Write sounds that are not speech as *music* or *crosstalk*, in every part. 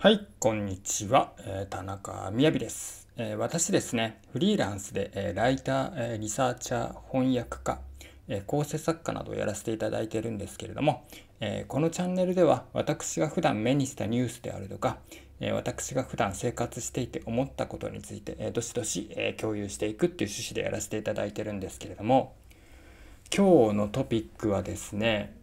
はい、こんにちは。え田中みやびです、え私ですね、フリーランスで、えライター、えリサーチャー、翻訳家、え構成作家などをやらせていただいてるんですけれども、えこのチャンネルでは私が普段目にしたニュースであるとか、え私が普段生活していて思ったことについて、えどしどし、共有していくっていう趣旨でやらせていただいてるんですけれども、今日のトピックはですね、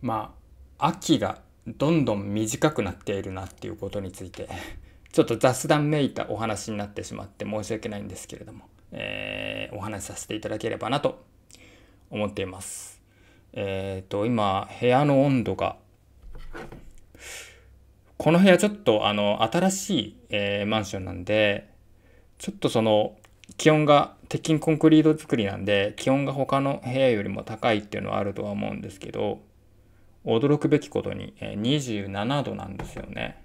まあ、秋がどんどん短くなっているなっていうことについて *laughs* ちょっと雑談めいたお話になってしまって申し訳ないんですけれども、えー、お話しさせていただければなと思っています。えっ、ー、と今部屋の温度がこの部屋ちょっとあの新しい、えー、マンションなんでちょっとその気温が鉄筋コンクリート作りなんで気温が他の部屋よりも高いっていうのはあるとは思うんですけど驚くべきことに、えー、27度なんですよね。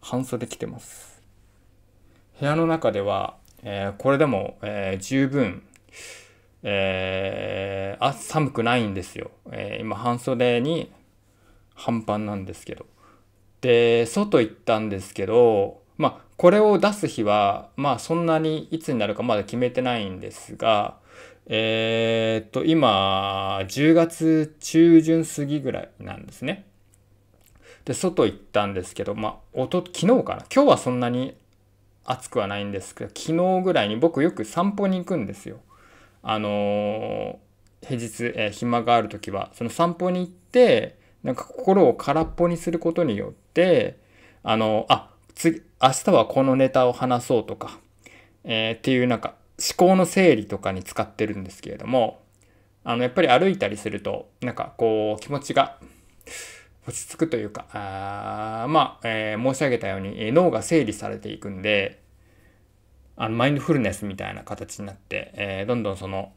半袖着てます。部屋の中では、えー、これでも、えー、十分、えー、あ、寒くないんですよ。えー、今、半袖に半端なんですけど。で、外行ったんですけど、まあ、これを出す日は、まあ、そんなにいつになるかまだ決めてないんですが、えー、っと、今、10月中旬過ぎぐらいなんですね。で、外行ったんですけど、まあ、おと、昨日かな今日はそんなに暑くはないんですけど、昨日ぐらいに僕よく散歩に行くんですよ。あのー、平日、えー、暇がある時は、その散歩に行って、なんか心を空っぽにすることによって、あのー、あ、次、明日はこのネタを話そうとか、えー、っていうなんか思考の整理とかに使ってるんですけれども、あの、やっぱり歩いたりすると、なんかこう、気持ちが落ち着くというか、あまあ、えー、申し上げたように、脳が整理されていくんで、あの、マインドフルネスみたいな形になって、えー、どんどんその、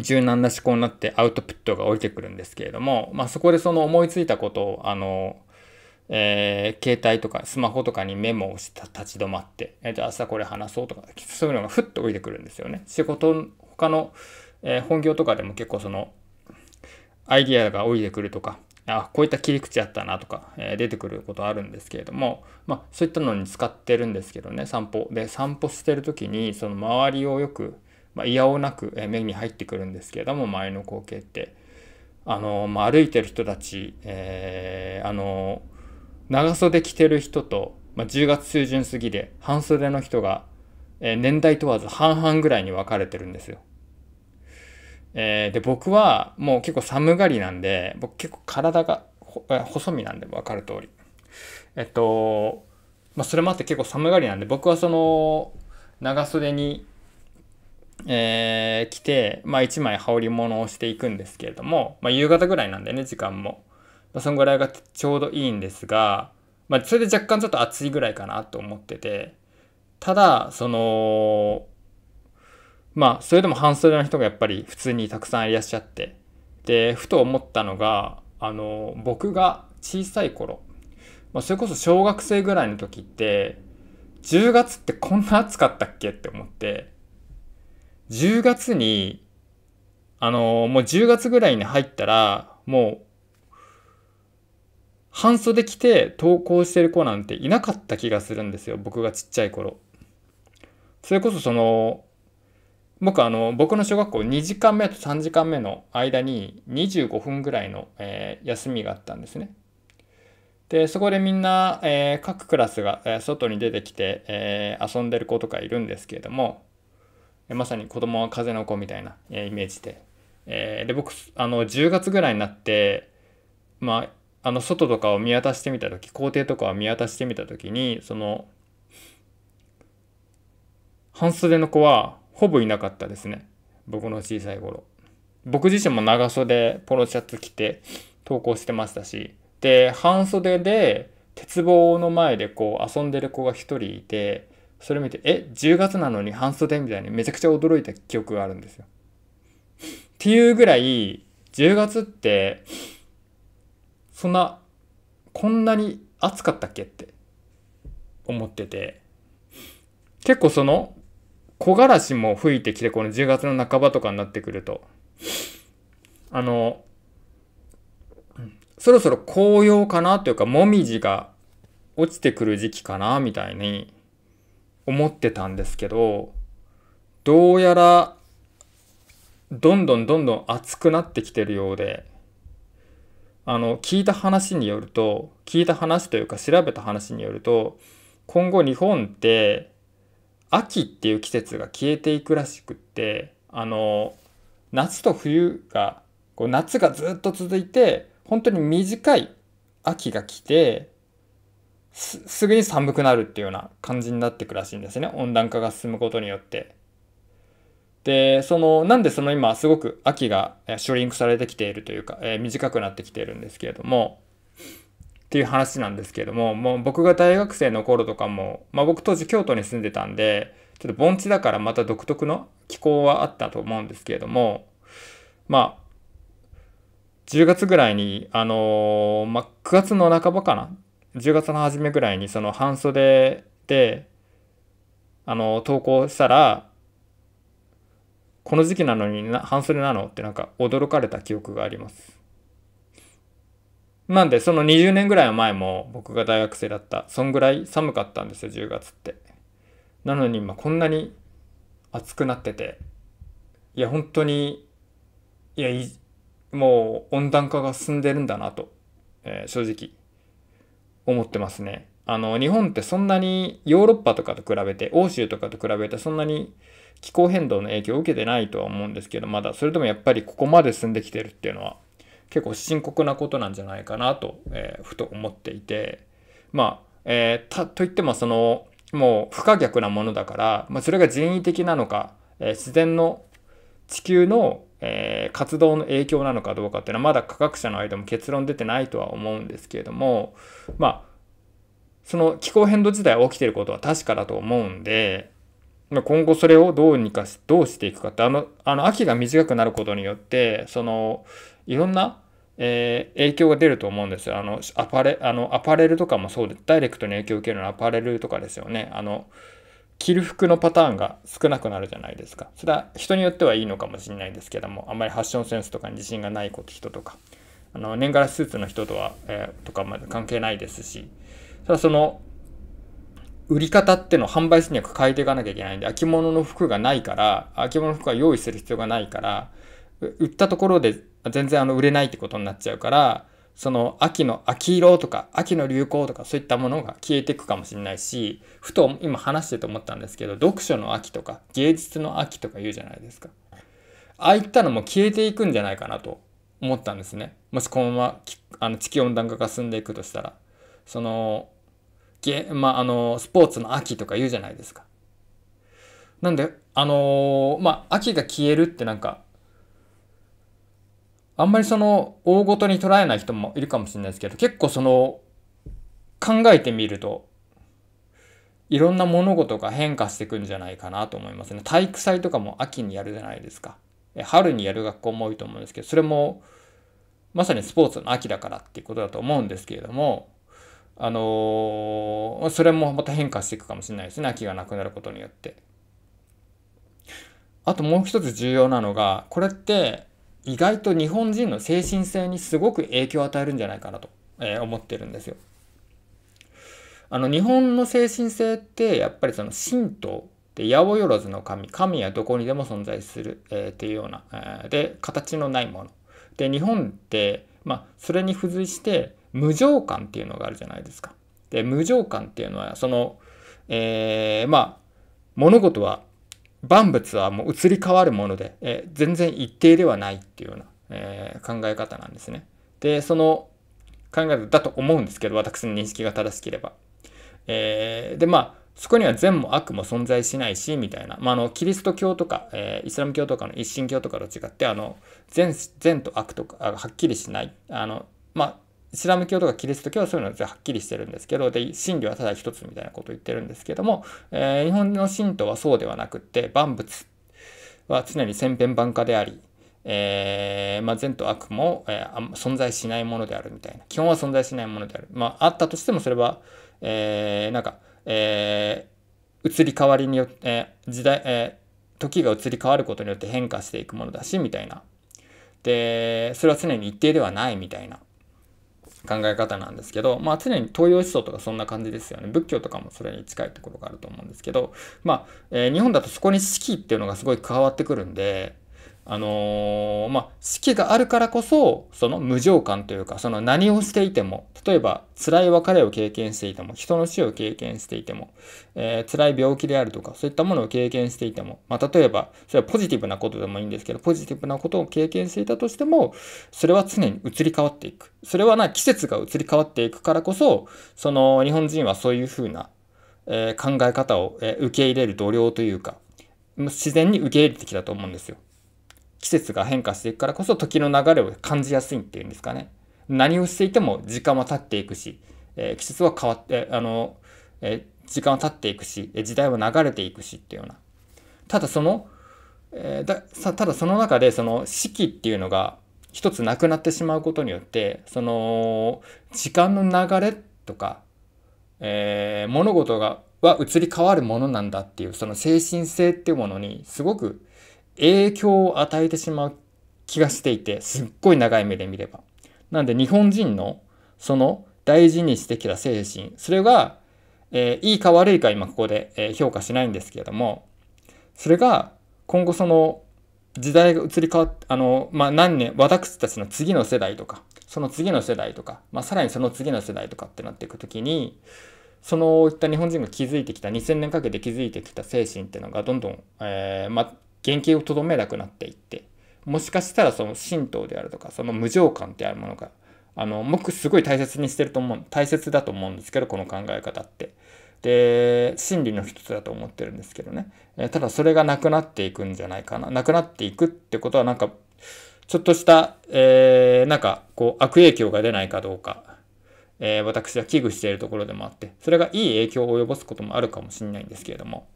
柔軟な思考になってアウトプットが降りてくるんですけれども、まあ、そこでその思いついたことを、あの、えー、携帯とかスマホとかにメモをして立ち止まって、えー、と朝これ話そうとか、そういうのがふっと降りてくるんですよね。仕事、他の、えー、本業とかでも結構その、アイディアが降りてくるとか、あこういった切り口あったなとか、えー、出てくることあるんですけれども、まあ、そういったのに使ってるんですけどね散歩で散歩してる時にその周りをよく、まあ、いおなく目に入ってくるんですけれども前の光景ってあの、まあ、歩いてる人たち、えー、あの長袖着てる人と、まあ、10月中旬過ぎで半袖の人が、えー、年代問わず半々ぐらいに分かれてるんですよ。えー、で僕はもう結構寒がりなんで僕結構体が細身なんで分かる通り。えっと、まあ、それもあって結構寒がりなんで僕はその長袖に、えー、着て、まあ、1枚羽織り物をしていくんですけれども、まあ、夕方ぐらいなんでね時間も。まあ、そのぐらいがちょうどいいんですが、まあ、それで若干ちょっと暑いぐらいかなと思ってて、ただ、その、まあ、それでも半袖の人がやっぱり普通にたくさんいらっしゃって、で、ふと思ったのが、あの、僕が小さい頃、まあ、それこそ小学生ぐらいの時って、10月ってこんな暑かったっけって思って、10月に、あの、もう10月ぐらいに入ったら、もう半袖着て登校してる子なんていなかった気がするんですよ。僕がちっちゃい頃。それこそその、僕あの、僕の小学校2時間目と3時間目の間に25分ぐらいの、えー、休みがあったんですね。で、そこでみんな、えー、各クラスが、え外に出てきて、え遊んでる子とかいるんですけれども、えまさに子供は風の子みたいな、えイメージで。えで、僕、あの、10月ぐらいになって、まあ、あの外とかを見渡してみた時校庭とかを見渡してみた時にその半袖の子はほぼいなかったですね僕の小さい頃僕自身も長袖ポロシャツ着て登校してましたしで半袖で鉄棒の前でこう遊んでる子が1人いてそれ見てえ10月なのに半袖みたいにめちゃくちゃ驚いた記憶があるんですよ。っていうぐらい10月ってそんなこんなに暑かったっけって思ってて結構その木枯らしも吹いてきてこの10月の半ばとかになってくるとあのそろそろ紅葉かなというかもみじが落ちてくる時期かなみたいに思ってたんですけどどうやらどんどんどんどん暑くなってきてるようであの聞いた話によると聞いた話というか調べた話によると今後日本って秋っていう季節が消えていくらしくってあの夏と冬がこう夏がずっと続いて本当に短い秋が来てすぐに寒くなるっていうような感じになっていくらしいんですね温暖化が進むことによって。で、その、なんでその今すごく秋がシュリンクされてきているというか、えー、短くなってきているんですけれども、っていう話なんですけれども、もう僕が大学生の頃とかも、まあ僕当時京都に住んでたんで、ちょっと盆地だからまた独特の気候はあったと思うんですけれども、まあ、10月ぐらいに、あのー、まあ、9月の半ばかな ?10 月の初めぐらいにその半袖で、あのー、投稿したら、この時期なのに半袖なのってなんか驚かれた記憶があります。なんでその20年ぐらい前も僕が大学生だったそんぐらい寒かったんですよ10月って。なのに今こんなに暑くなってていや本当にいやもう温暖化が進んでるんだなと、えー、正直思ってますね。あの日本ってそんなにヨーロッパとかと比べて欧州とかと比べてそんなに気候変動の影響を受けてないとは思うんですけど、まだ、それともやっぱりここまで進んできてるっていうのは、結構深刻なことなんじゃないかなと、えー、ふと思っていて、まあ、えー、た、といってもその、もう不可逆なものだから、まあ、それが人為的なのか、えー、自然の地球の、えー、活動の影響なのかどうかっていうのはまだ科学者の間も結論出てないとは思うんですけれどもまあその気候変動自体起きてることは確かだと思うんで今後それをどうにかし、どうしていくかって、あの、あの秋が短くなることによって、その、いろんな、えー、影響が出ると思うんですよ。あの、アパレ、あの、アパレルとかもそうで、ダイレクトに影響を受けるのはアパレルとかですよね。あの、着る服のパターンが少なくなるじゃないですか。それは人によってはいいのかもしれないですけども、あんまりファッションセンスとかに自信がない人とか、あの、年がらスーツの人とは、えー、とかまで関係ないですし、ただその、売り方ってのを販売戦略変えていかなきゃいけないんで、秋物の服がないから、秋物の服は用意する必要がないから、売ったところで全然あの売れないってことになっちゃうから、その秋の秋色とか秋の流行とかそういったものが消えていくかもしれないし、ふと今話してて思ったんですけど、読書の秋とか芸術の秋とか言うじゃないですか。ああいったのも消えていくんじゃないかなと思ったんですね。もしこのままあの地球温暖化が進んでいくとしたら。そのげ、まあ、あの、スポーツの秋とか言うじゃないですか。なんで、あのー、まあ、秋が消えるってなんか、あんまりその、大ごとに捉えない人もいるかもしれないですけど、結構その、考えてみると、いろんな物事が変化していくんじゃないかなと思いますね。体育祭とかも秋にやるじゃないですか。春にやる学校も多いと思うんですけど、それも、まさにスポーツの秋だからっていうことだと思うんですけれども、あのそれもまた変化していくかもしれないですね。秋がなくなることによって。あともう一つ重要なのが、これって意外と日本人の精神性にすごく影響を与えるんじゃないかなと、えー、思ってるんですよ。あの日本の精神性ってやっぱりその神道で八百万の神神はどこにでも存在する、えー、っていうような、えー、で形のないもので日本って、まあ、それに付随して無常感っていうのがあるじゃないですか。で、無常感っていうのは、その、えー、まあ、物事は、万物はもう移り変わるもので、えー、全然一定ではないっていうような、えー、考え方なんですね。で、その考え方だと思うんですけど、私の認識が正しければ。えー、で、まあ、そこには善も悪も存在しないし、みたいな。まあ、あの、キリスト教とか、えー、イスラム教とかの一神教とかと違って、あの、善、善と悪とか、はっきりしない。あの、まあ、イスラム教とかキリスト教はそういうのははっきりしてるんですけど、で、真理はただ一つみたいなことを言ってるんですけども、えー、日本の信徒はそうではなくって、万物は常に千変万化であり、えー、まあ、善と悪も、えー、存在しないものであるみたいな基本は存在しないものである、まあ、あったとしてもそれは、えー、なんか、え移り変わりによって、え時代え時が移り変わることによって変化していくものだしみたいなでそれは常に一定ではないみたいな考え方なんですけど、まあ、常に東洋思想とかそんな感じですよね。仏教とかもそれに近いところがあると思うんですけど、まあ、えー、日本だとそこに四季っていうのがすごい加わってくるんで、あのー、まあ、四季があるからこそ、その無常感というか、その何をしていても、例えば辛い別れを経験していても、人の死を経験していても、えー、辛い病気であるとか、そういったものを経験していても、まあ、例えば、それはポジティブなことでもいいんですけど、ポジティブなことを経験していたとしても、それは常に移り変わっていく。それはな、季節が移り変わっていくからこそ、その日本人はそういうふうな、えー、考え方を、え受け入れる度量というか、自然に受け入れてきたと思うんですよ。季節が変化していくからこそ時の流れを感じやすいっていうんですかね。何をしていても時間は経っていくし、えー、季節は変わって、あの、えー、時間は経っていくし、時代は流れていくしっていうような。ただその、えー、だただその中でその四季っていうのが一つなくなってしまうことによってその時間の流れとか、えー、物事がは移り変わるものなんだっていうその精神性っていうものにすごく影響を与えてしまう気がしていて、すっごい長い目で見れば。なんで日本人のその大事にしてきた精神、それが、えー、いいか悪いか今ここで、評価しないんですけれども、それが今後その時代が移り変わって、あの、まあ、何年、私たちの次の世代とか、その次の世代とか、まあ、さらにその次の世代とかってなっていくときに、そのいった日本人が築いてきた、2000年かけて築いてきた精神っていうのがどんどん、えー、まあ、原型をとどめなくなっていって、もしかしたらその神道であるとか、その無常感ってあるものが、あの、僕すごい大切にしてると思う、大切だと思うんですけど、この考え方って。で、真理の一つだと思ってるんですけどね。えただそれがなくなっていくんじゃないかな。なくなっていくってことはなんか、ちょっとした、えー、なんか、こう、悪影響が出ないかどうか、えー、私は危惧しているところでもあって、それがいい影響を及ぼすこともあるかもしれないんですけれども。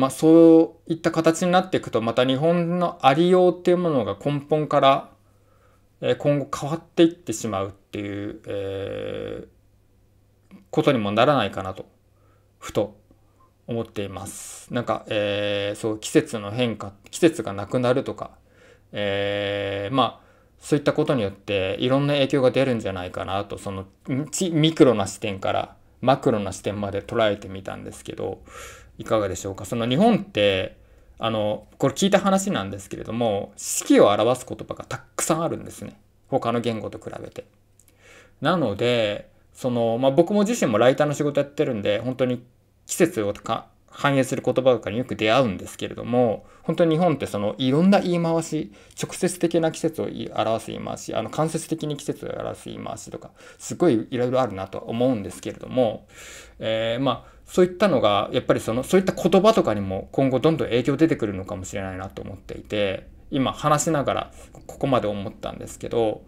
まあ、そういった形になっていくとまた日本のありようっていうものが根本から今後変わっていってしまうっていう、えー、ことにもならないかなとふと思っています。なんか、えー、そう季節の変化季節がなくなるとか、えー、まあそういったことによっていろんな影響が出るんじゃないかなとそのミクロな視点からマクロな視点まで捉えてみたんですけどいかがでしょうかその日本ってあのこれ聞いた話なんですけれども式を表す言葉がたくさんあるんですね他の言語と比べて。なのでその、まあ、僕も自身もライターの仕事やってるんで本当に季節を反映する言葉とかによく出会うんですけれども本当に日本ってそのいろんな言い回し直接的な季節を表す言い回しあの間接的に季節を表す言い回しとかすごいいろいろあるなとは思うんですけれども、えー、まあそういったのが、やっぱりその、そういった言葉とかにも今後どんどん影響出てくるのかもしれないなと思っていて、今話しながらここまで思ったんですけど、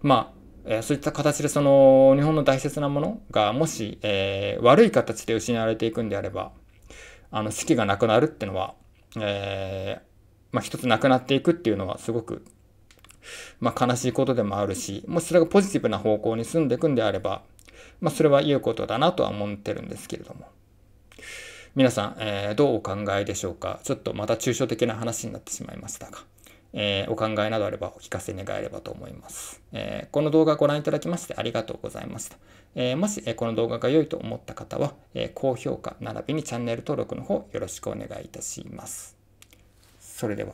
まあ、えそういった形でその日本の大切なものがもし、えー、悪い形で失われていくんであればあの士気がなくなるってのは、えー、まあ、一つなくなっていくっていうのはすごく、まあ、悲しいことでもあるしもしそれがポジティブな方向に進んでいくんであればまあ、それは良いことだなとは思ってるんですけれども。皆さん、えー、どうお考えでしょうかちょっとまた抽象的な話になってしまいましたが、えー、お考えなどあればお聞かせ願えればと思います、えー、この動画ご覧いただきましてありがとうございました。えもし、えこの動画が良いと思った方は、え高評価並びにチャンネル登録の方よろしくお願いいたします。それでは。